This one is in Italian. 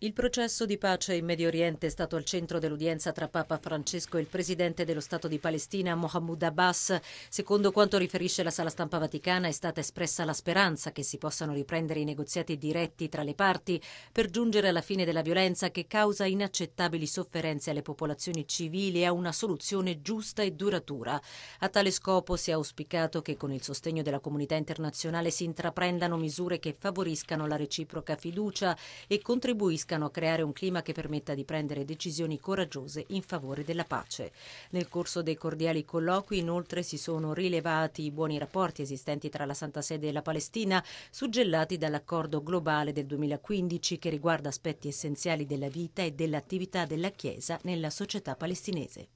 Il processo di pace in Medio Oriente è stato al centro dell'udienza tra Papa Francesco e il presidente dello Stato di Palestina Mohammed Abbas. Secondo quanto riferisce la sala stampa vaticana è stata espressa la speranza che si possano riprendere i negoziati diretti tra le parti per giungere alla fine della violenza che causa inaccettabili sofferenze alle popolazioni civili e a una soluzione giusta e duratura. A tale scopo si è auspicato che con il sostegno della comunità internazionale si intraprendano misure che favoriscano la reciproca fiducia e contribuiscano riescano a creare un clima che permetta di prendere decisioni coraggiose in favore della pace. Nel corso dei cordiali colloqui inoltre si sono rilevati i buoni rapporti esistenti tra la Santa Sede e la Palestina, suggellati dall'accordo globale del 2015 che riguarda aspetti essenziali della vita e dell'attività della Chiesa nella società palestinese.